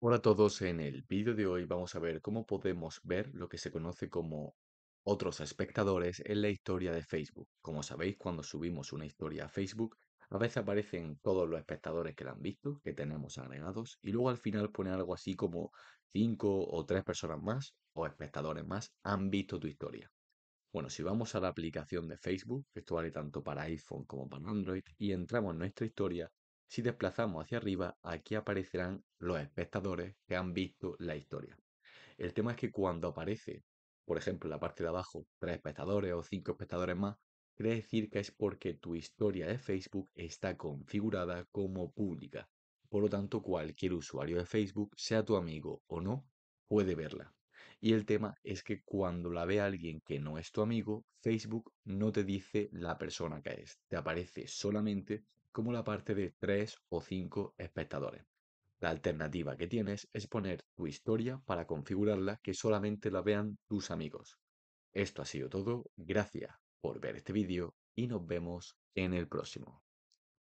Hola a todos, en el vídeo de hoy vamos a ver cómo podemos ver lo que se conoce como otros espectadores en la historia de Facebook. Como sabéis, cuando subimos una historia a Facebook, a veces aparecen todos los espectadores que la han visto, que tenemos agregados, y luego al final pone algo así como 5 o 3 personas más o espectadores más han visto tu historia. Bueno, si vamos a la aplicación de Facebook, esto vale tanto para iPhone como para Android, y entramos en nuestra historia, si desplazamos hacia arriba, aquí aparecerán los espectadores que han visto la historia. El tema es que cuando aparece, por ejemplo, en la parte de abajo, tres espectadores o cinco espectadores más, quiere decir que es porque tu historia de Facebook está configurada como pública. Por lo tanto, cualquier usuario de Facebook, sea tu amigo o no, puede verla. Y el tema es que cuando la ve alguien que no es tu amigo, Facebook no te dice la persona que es. Te aparece solamente como la parte de 3 o 5 espectadores. La alternativa que tienes es poner tu historia para configurarla que solamente la vean tus amigos. Esto ha sido todo, gracias por ver este vídeo y nos vemos en el próximo.